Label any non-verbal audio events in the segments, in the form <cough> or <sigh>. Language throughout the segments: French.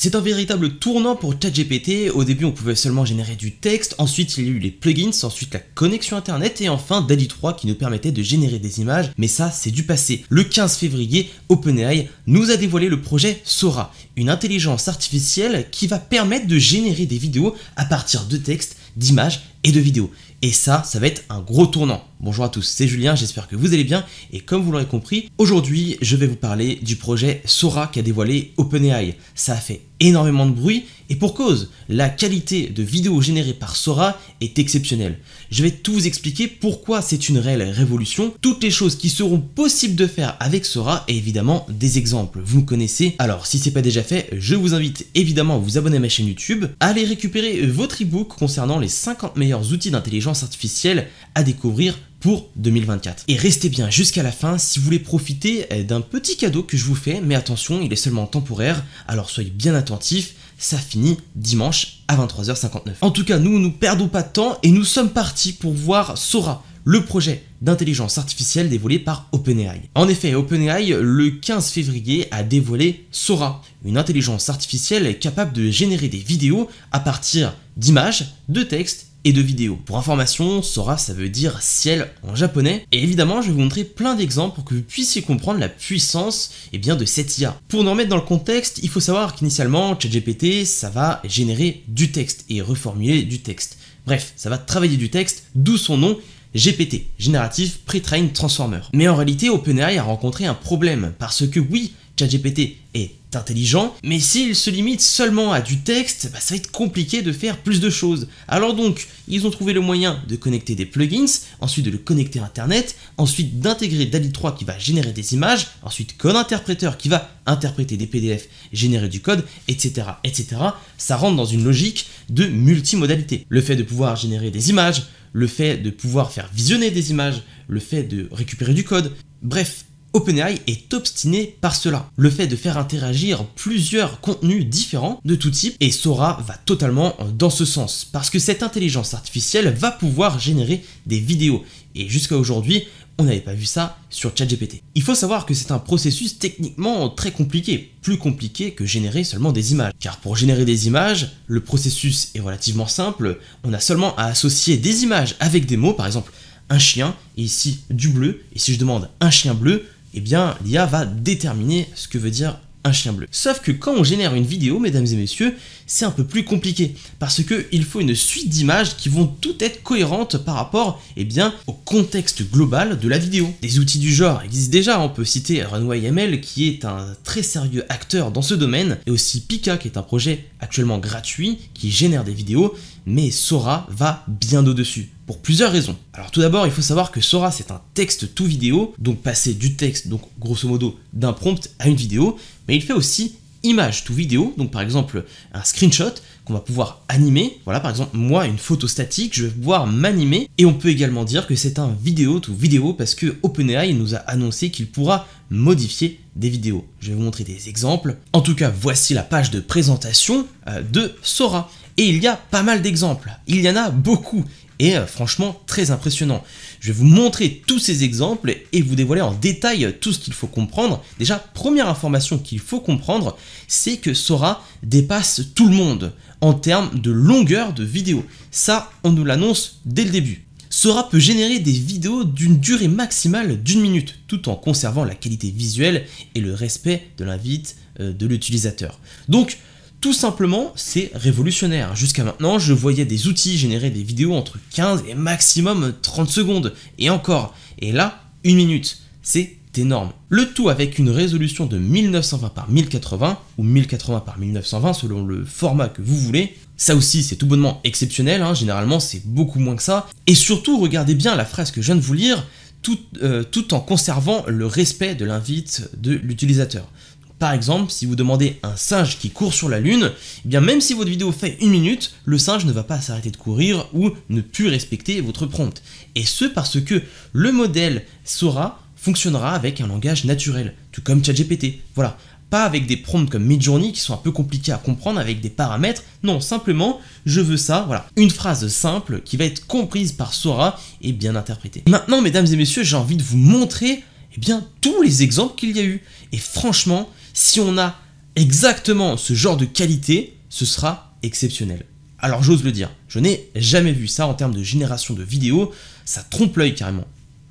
C'est un véritable tournant pour ChatGPT. Au début, on pouvait seulement générer du texte, ensuite il y a eu les plugins, ensuite la connexion internet et enfin DALI 3 qui nous permettait de générer des images, mais ça c'est du passé. Le 15 février, OpenAI nous a dévoilé le projet Sora, une intelligence artificielle qui va permettre de générer des vidéos à partir de textes, d'images et de vidéos. Et ça, ça va être un gros tournant. Bonjour à tous, c'est Julien, j'espère que vous allez bien et comme vous l'aurez compris, aujourd'hui je vais vous parler du projet Sora qui a dévoilé OpenAI. Ça a fait énormément de bruit et pour cause, la qualité de vidéo générée par Sora est exceptionnelle. Je vais tout vous expliquer pourquoi c'est une réelle révolution, toutes les choses qui seront possibles de faire avec Sora et évidemment des exemples, vous me connaissez. Alors si c'est pas déjà fait, je vous invite évidemment à vous abonner à ma chaîne YouTube, à aller récupérer votre ebook concernant les 50 meilleurs outils d'intelligence artificielle à découvrir pour 2024. Et restez bien jusqu'à la fin si vous voulez profiter euh, d'un petit cadeau que je vous fais, mais attention, il est seulement temporaire, alors soyez bien attentifs, ça finit dimanche à 23h59. En tout cas, nous, nous perdons pas de temps et nous sommes partis pour voir Sora, le projet d'intelligence artificielle dévoilé par OpenAI. En effet, OpenAI, le 15 février, a dévoilé Sora, une intelligence artificielle capable de générer des vidéos à partir d'images, de textes et de vidéos. Pour information, Sora ça veut dire ciel en japonais, et évidemment je vais vous montrer plein d'exemples pour que vous puissiez comprendre la puissance et eh bien, de cette IA. Pour nous remettre dans le contexte, il faut savoir qu'initialement ChatGPT ça va générer du texte et reformuler du texte. Bref, ça va travailler du texte, d'où son nom, GPT, génératif Pre-Trained Transformer. Mais en réalité, OpenAI a rencontré un problème, parce que oui, ChatGPT est intelligent, mais s'ils se limitent seulement à du texte, bah, ça va être compliqué de faire plus de choses. Alors donc, ils ont trouvé le moyen de connecter des plugins, ensuite de le connecter à Internet, ensuite d'intégrer DALI 3 qui va générer des images, ensuite Code Interpréteur qui va interpréter des PDF, générer du code, etc. etc. Ça rentre dans une logique de multimodalité. Le fait de pouvoir générer des images, le fait de pouvoir faire visionner des images, le fait de récupérer du code, bref, OpenAI est obstiné par cela, le fait de faire interagir plusieurs contenus différents de tout type et Sora va totalement euh, dans ce sens parce que cette intelligence artificielle va pouvoir générer des vidéos et jusqu'à aujourd'hui on n'avait pas vu ça sur ChatGPT. Il faut savoir que c'est un processus techniquement très compliqué, plus compliqué que générer seulement des images. Car pour générer des images, le processus est relativement simple, on a seulement à associer des images avec des mots, par exemple un chien, et ici du bleu, et si je demande un chien bleu, eh bien l'IA va déterminer ce que veut dire un chien bleu. Sauf que quand on génère une vidéo, mesdames et messieurs, c'est un peu plus compliqué parce que il faut une suite d'images qui vont toutes être cohérentes par rapport eh bien, au contexte global de la vidéo. Des outils du genre existent déjà, on peut citer RunwayML qui est un très sérieux acteur dans ce domaine et aussi Pika qui est un projet actuellement gratuit qui génère des vidéos mais Sora va bien au-dessus, pour plusieurs raisons. Alors tout d'abord, il faut savoir que Sora c'est un texte tout vidéo, donc passer du texte, donc grosso modo d'un prompt à une vidéo, mais il fait aussi image tout vidéo, donc par exemple un screenshot qu'on va pouvoir animer, voilà par exemple moi une photo statique, je vais pouvoir m'animer, et on peut également dire que c'est un vidéo tout vidéo parce que OpenAI nous a annoncé qu'il pourra modifier des vidéos. Je vais vous montrer des exemples. En tout cas, voici la page de présentation euh, de Sora. Et il y a pas mal d'exemples, il y en a beaucoup, et euh, franchement très impressionnant. Je vais vous montrer tous ces exemples et vous dévoiler en détail euh, tout ce qu'il faut comprendre. Déjà, première information qu'il faut comprendre, c'est que Sora dépasse tout le monde en termes de longueur de vidéo. Ça, on nous l'annonce dès le début. Sora peut générer des vidéos d'une durée maximale d'une minute, tout en conservant la qualité visuelle et le respect de l'invite euh, de l'utilisateur. Donc, tout simplement, c'est révolutionnaire. Jusqu'à maintenant, je voyais des outils générer des vidéos entre 15 et maximum 30 secondes, et encore. Et là, une minute. C'est énorme. Le tout avec une résolution de 1920 par 1080 ou 1080 par 1920 selon le format que vous voulez. Ça aussi c'est tout bonnement exceptionnel, hein. généralement c'est beaucoup moins que ça. Et surtout regardez bien la phrase que je viens de vous lire tout, euh, tout en conservant le respect de l'invite de l'utilisateur. Par exemple, si vous demandez un singe qui court sur la Lune, eh bien même si votre vidéo fait une minute, le singe ne va pas s'arrêter de courir ou ne plus respecter votre prompt. Et ce parce que le modèle Sora fonctionnera avec un langage naturel, tout comme ChatGPT. Voilà, pas avec des prompts comme Midjourney qui sont un peu compliqués à comprendre avec des paramètres, non, simplement je veux ça, voilà, une phrase simple qui va être comprise par Sora et bien interprétée. Maintenant, mesdames et messieurs, j'ai envie de vous montrer eh bien, tous les exemples qu'il y a eu. Et franchement, si on a exactement ce genre de qualité, ce sera exceptionnel. Alors j'ose le dire, je n'ai jamais vu ça en termes de génération de vidéos, ça trompe l'œil carrément.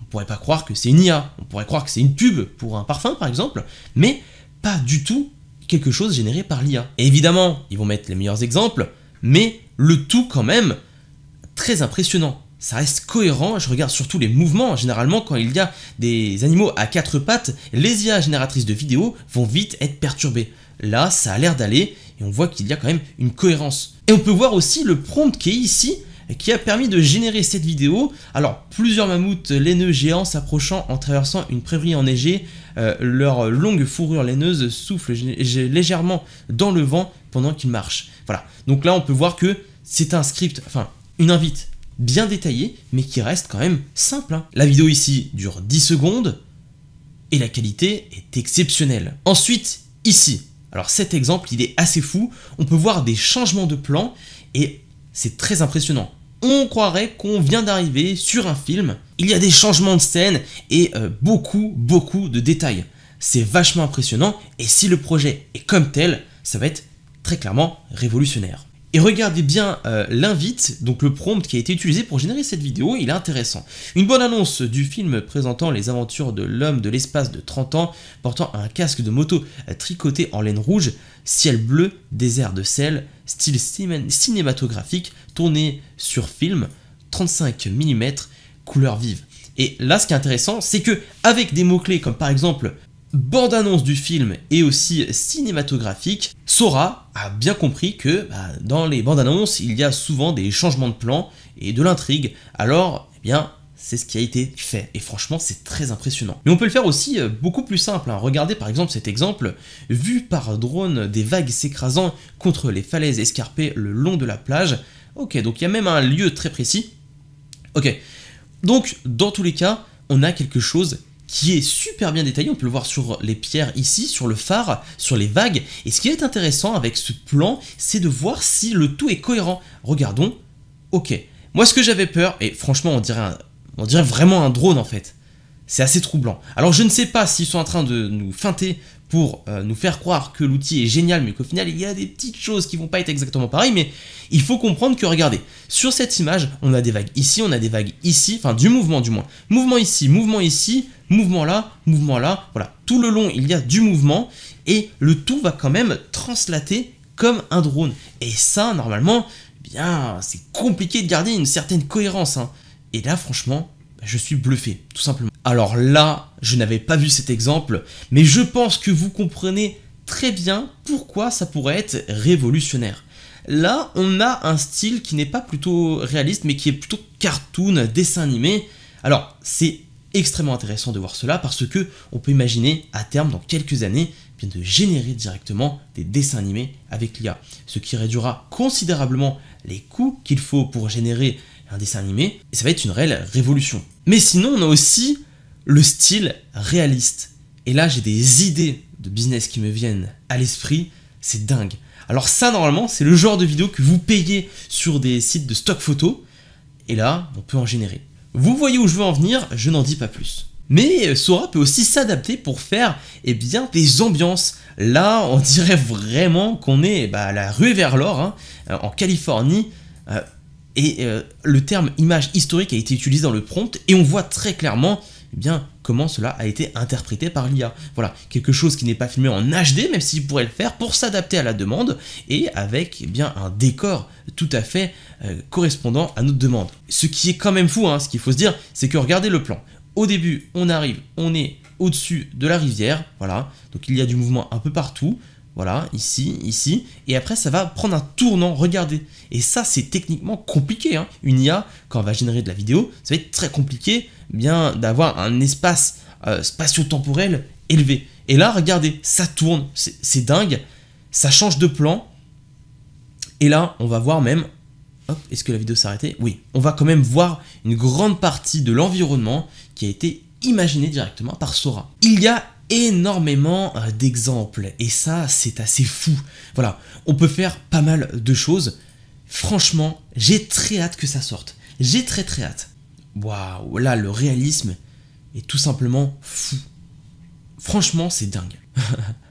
On pourrait pas croire que c'est une IA, on pourrait croire que c'est une pub pour un parfum par exemple, mais pas du tout quelque chose généré par l'IA. Évidemment, ils vont mettre les meilleurs exemples, mais le tout quand même très impressionnant ça reste cohérent. Je regarde surtout les mouvements. Généralement, quand il y a des animaux à quatre pattes, les IA génératrices de vidéos vont vite être perturbées. Là, ça a l'air d'aller et on voit qu'il y a quand même une cohérence. Et on peut voir aussi le prompt qui est ici qui a permis de générer cette vidéo. Alors, plusieurs mammouths laineux géants s'approchant en traversant une prairie enneigée, euh, leur longue fourrure laineuse souffle légèrement dans le vent pendant qu'ils marchent. Voilà, donc là on peut voir que c'est un script, enfin une invite bien détaillé, mais qui reste quand même simple. Hein. La vidéo ici dure 10 secondes, et la qualité est exceptionnelle. Ensuite, ici. Alors cet exemple, il est assez fou, on peut voir des changements de plan, et c'est très impressionnant. On croirait qu'on vient d'arriver sur un film, il y a des changements de scène, et euh, beaucoup, beaucoup de détails. C'est vachement impressionnant, et si le projet est comme tel, ça va être très clairement révolutionnaire. Et regardez bien euh, l'invite, donc le prompt qui a été utilisé pour générer cette vidéo, il est intéressant. Une bonne annonce du film présentant les aventures de l'homme de l'espace de 30 ans, portant un casque de moto tricoté en laine rouge, ciel bleu, désert de sel, style cinématographique, tourné sur film, 35 mm, couleur vive. Et là, ce qui est intéressant, c'est que avec des mots-clés comme par exemple bande-annonce du film et aussi cinématographique, Sora a bien compris que bah, dans les bandes-annonces, il y a souvent des changements de plan et de l'intrigue. Alors, eh bien, c'est ce qui a été fait. Et franchement, c'est très impressionnant. Mais on peut le faire aussi euh, beaucoup plus simple. Hein. Regardez par exemple cet exemple, vu par drone des vagues s'écrasant contre les falaises escarpées le long de la plage. Ok, donc il y a même un lieu très précis. Ok, donc dans tous les cas, on a quelque chose qui est super bien détaillé. On peut le voir sur les pierres ici, sur le phare, sur les vagues. Et ce qui est intéressant avec ce plan, c'est de voir si le tout est cohérent. Regardons. Ok. Moi, ce que j'avais peur, et franchement, on dirait, on dirait vraiment un drone en fait. C'est assez troublant. Alors, je ne sais pas s'ils sont en train de nous feinter pour euh, nous faire croire que l'outil est génial, mais qu'au final il y a des petites choses qui vont pas être exactement pareilles, mais il faut comprendre que regardez, sur cette image, on a des vagues ici, on a des vagues ici, enfin du mouvement du moins. Mouvement ici, mouvement ici, mouvement là, mouvement là, voilà. Tout le long, il y a du mouvement, et le tout va quand même translater comme un drone. Et ça, normalement, bien, c'est compliqué de garder une certaine cohérence. Hein. Et là, franchement, bah, je suis bluffé, tout simplement. Alors là, je n'avais pas vu cet exemple, mais je pense que vous comprenez très bien pourquoi ça pourrait être révolutionnaire. Là, on a un style qui n'est pas plutôt réaliste, mais qui est plutôt cartoon, dessin animé. Alors, c'est extrêmement intéressant de voir cela parce que on peut imaginer à terme, dans quelques années, eh bien de générer directement des dessins animés avec l'IA, ce qui réduira considérablement les coûts qu'il faut pour générer un dessin animé, et ça va être une réelle révolution. Mais sinon, on a aussi le style réaliste. Et là, j'ai des idées de business qui me viennent à l'esprit, c'est dingue. Alors ça, normalement, c'est le genre de vidéo que vous payez sur des sites de stock photo, et là, on peut en générer. Vous voyez où je veux en venir, je n'en dis pas plus. Mais Sora peut aussi s'adapter pour faire eh bien, des ambiances. Là, on dirait vraiment qu'on est bah, à la rue vers l'or, hein, euh, en Californie. Euh, et euh, le terme image historique a été utilisé dans le prompt, et on voit très clairement eh bien, comment cela a été interprété par l'IA. Voilà, quelque chose qui n'est pas filmé en HD, même s'il pourrait le faire, pour s'adapter à la demande, et avec eh bien, un décor tout à fait euh, correspondant à notre demande. Ce qui est quand même fou, hein, ce qu'il faut se dire, c'est que regardez le plan. Au début, on arrive, on est au-dessus de la rivière, voilà, donc il y a du mouvement un peu partout, voilà, ici, ici, et après ça va prendre un tournant, regardez. Et ça, c'est techniquement compliqué. Hein. Une IA, quand elle va générer de la vidéo, ça va être très compliqué bien d'avoir un espace euh, spatio-temporel élevé. Et là, regardez, ça tourne, c'est dingue, ça change de plan. Et là, on va voir même, est-ce que la vidéo s'est arrêtée Oui, on va quand même voir une grande partie de l'environnement qui a été imaginé directement par Sora. Il y a énormément euh, d'exemples et ça c'est assez fou. Voilà, on peut faire pas mal de choses. Franchement, j'ai très hâte que ça sorte. J'ai très très hâte. Waouh, là le réalisme est tout simplement fou. Franchement, c'est dingue. <laughs>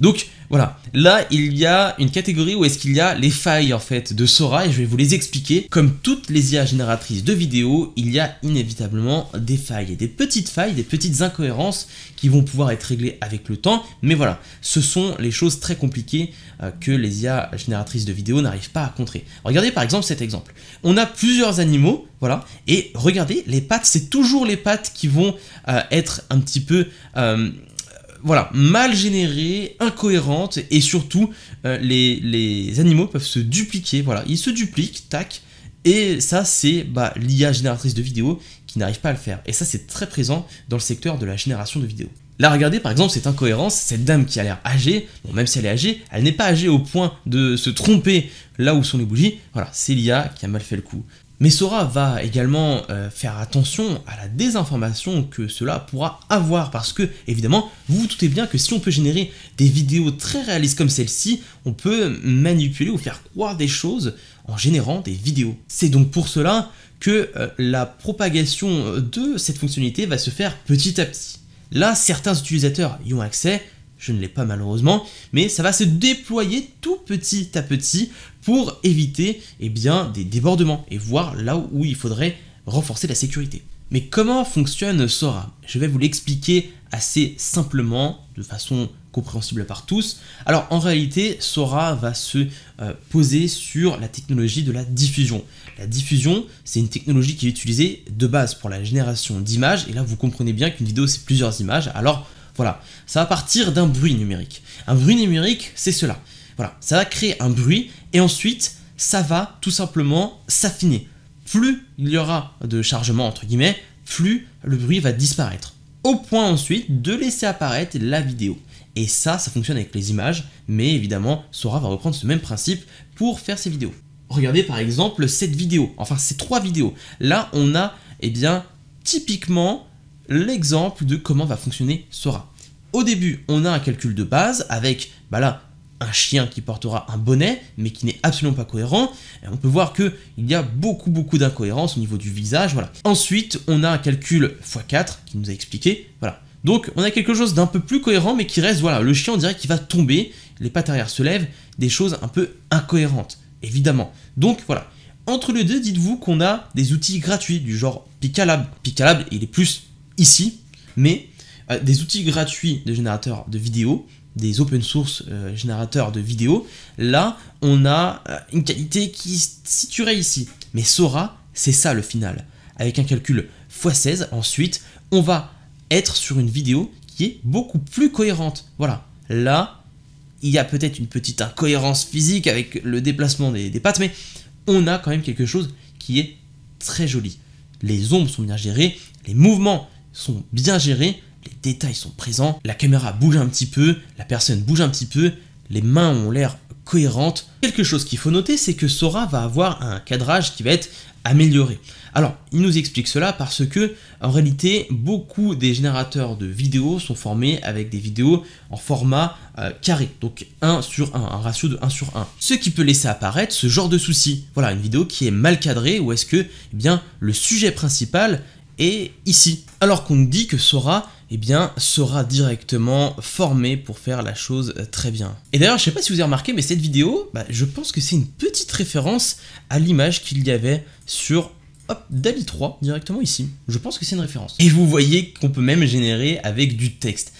Donc voilà, là il y a une catégorie où est-ce qu'il y a les failles en fait de Sora et je vais vous les expliquer. Comme toutes les IA génératrices de vidéos, il y a inévitablement des failles des petites failles, des petites incohérences qui vont pouvoir être réglées avec le temps. Mais voilà, ce sont les choses très compliquées euh, que les IA génératrices de vidéos n'arrivent pas à contrer. Regardez par exemple cet exemple. On a plusieurs animaux, voilà, et regardez les pattes, c'est toujours les pattes qui vont euh, être un petit peu... Euh, voilà, mal générée, incohérente, et surtout, euh, les, animaux peuvent se dupliquer, voilà, ils se dupliquent, tac, et ça, c'est bah, l'IA génératrice de vidéos qui n'arrive pas à le faire. Et ça, c'est très présent dans le secteur de la génération de vidéos. Là, regardez par exemple cette incohérence, cette dame qui a l'air âgée, bon, même si elle est âgée, elle n'est pas âgée au point de se tromper là où sont les bougies. Voilà, c'est l'IA qui a mal fait le coup. Mais Sora va également euh, faire attention à la désinformation que cela pourra avoir, parce que, évidemment, vous vous doutez bien que si on peut générer des vidéos très réalistes comme celle-ci, on peut manipuler ou faire croire des choses en générant des vidéos. C'est donc pour cela que euh, la propagation euh, de cette fonctionnalité va se faire petit à petit. Là, certains utilisateurs y ont accès, je ne l'ai pas malheureusement, mais ça va se déployer tout petit à petit pour éviter eh bien, des débordements et voir là où il faudrait renforcer la sécurité. Mais comment fonctionne Sora Je vais vous l'expliquer assez simplement, de façon compréhensible par tous. Alors en réalité, Sora va se euh, poser sur la technologie de la diffusion. La diffusion, c'est une technologie qui est utilisée de base pour la génération d'images, et là vous comprenez bien qu'une vidéo c'est plusieurs images, alors voilà, ça va partir d'un bruit numérique. Un bruit numérique, c'est cela. Voilà, ça va créer un bruit et ensuite, ça va tout simplement s'affiner. Plus il y aura de chargement, entre guillemets, plus le bruit va disparaître. Au point ensuite de laisser apparaître la vidéo. Et ça, ça fonctionne avec les images, mais évidemment, Sora va reprendre ce même principe pour faire ses vidéos. Regardez par exemple cette vidéo, enfin ces trois vidéos. Là, on a, eh bien, typiquement l'exemple de comment va fonctionner Sora. Au début, on a un calcul de base avec, bah un chien qui portera un bonnet, mais qui n'est absolument pas cohérent. on peut voir que il y a beaucoup, beaucoup d'incohérences au niveau du visage. Voilà. Ensuite, on a un calcul x4 qui nous a expliqué. Voilà. Donc, on a quelque chose d'un peu plus cohérent, mais qui reste, voilà, le chien, on dirait qu'il va tomber, les pattes arrière se lèvent, des choses un peu incohérentes, évidemment. Donc, voilà. Entre les deux, dites-vous qu'on a des outils gratuits du genre Picalab. Picalab, il est plus ici, mais euh, des outils gratuits de générateurs de vidéos, des open source euh, générateurs de vidéos, là, on a euh, une qualité qui se situerait ici. Mais Sora, c'est ça le final. Avec un calcul x16, ensuite, on va être sur une vidéo qui est beaucoup plus cohérente. Voilà. Là, il y a peut-être une petite incohérence physique avec le déplacement des pattes, mais on a quand même quelque chose qui est très joli. Les ombres sont bien gérées, les mouvements sont bien gérés, les détails sont présents, la caméra bouge un petit peu, la personne bouge un petit peu, les mains ont l'air cohérentes. Quelque chose qu'il faut noter, c'est que Sora va avoir un cadrage qui va être amélioré. Alors, il nous explique cela parce que, en réalité, beaucoup des générateurs de vidéos sont formés avec des vidéos en format euh, carré, donc 1 sur 1, un ratio de 1 sur 1. Ce qui peut laisser apparaître ce genre de souci. Voilà, une vidéo qui est mal cadrée ou est-ce que eh bien, le sujet principal et ici. Alors qu'on dit que Sora eh bien, sera directement formé pour faire la chose très bien. Et d'ailleurs, je sais pas si vous avez remarqué, mais cette vidéo, bah, je pense que c'est une petite référence à l'image qu'il y avait sur Dali 3, directement ici. Je pense que c'est une référence. Et vous voyez qu'on peut même générer avec du texte.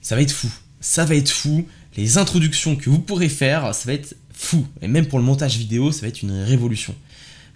Ça va être fou. Ça va être fou. Les introductions que vous pourrez faire, ça va être fou. Et même pour le montage vidéo, ça va être une révolution.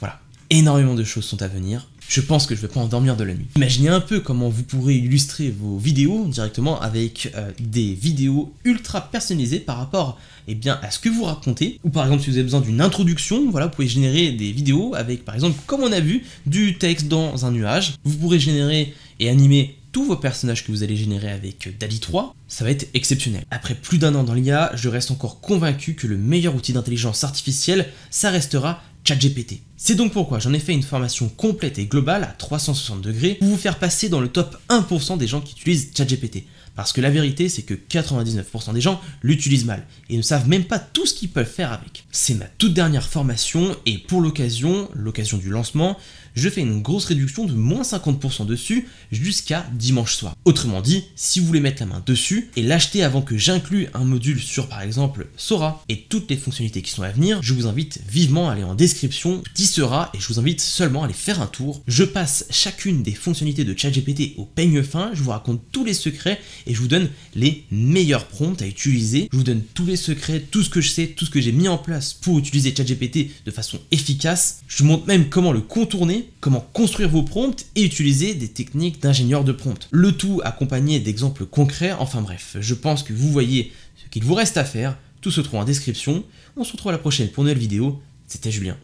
Voilà. Énormément de choses sont à venir. Je pense que je vais pas dormir de la nuit. Imaginez un peu comment vous pourrez illustrer vos vidéos directement avec euh, des vidéos ultra personnalisées par rapport eh bien, à ce que vous racontez. Ou par exemple si vous avez besoin d'une introduction, voilà, vous pouvez générer des vidéos avec par exemple comme on a vu du texte dans un nuage. Vous pourrez générer et animer tous vos personnages que vous allez générer avec euh, DALI 3, ça va être exceptionnel. Après plus d'un an dans l'IA, je reste encore convaincu que le meilleur outil d'intelligence artificielle, ça restera ChatGPT. C'est donc pourquoi j'en ai fait une formation complète et globale à 360 degrés pour vous faire passer dans le top 1% des gens qui utilisent ChatGPT. Parce que la vérité, c'est que 99% des gens l'utilisent mal et ne savent même pas tout ce qu'ils peuvent faire avec. C'est ma toute dernière formation et pour l'occasion, l'occasion du lancement, je fais une grosse réduction de moins 50% dessus jusqu'à dimanche soir. Autrement dit, si vous voulez mettre la main dessus et l'acheter avant que j'inclue un module sur par exemple Sora et toutes les fonctionnalités qui sont à venir, je vous invite vivement à aller en description, sera, et je vous invite seulement à aller faire un tour, je passe chacune des fonctionnalités de ChatGPT au peigne fin, je vous raconte tous les secrets et je vous donne les meilleurs prompts à utiliser, je vous donne tous les secrets, tout ce que je sais, tout ce que j'ai mis en place pour utiliser ChatGPT de façon efficace, je vous montre même comment le contourner, comment construire vos prompts et utiliser des techniques d'ingénieur de prompt. Le tout accompagné d'exemples concrets, enfin bref, je pense que vous voyez ce qu'il vous reste à faire, tout se trouve en description. On se retrouve à la prochaine pour une nouvelle vidéo. C'était Julien.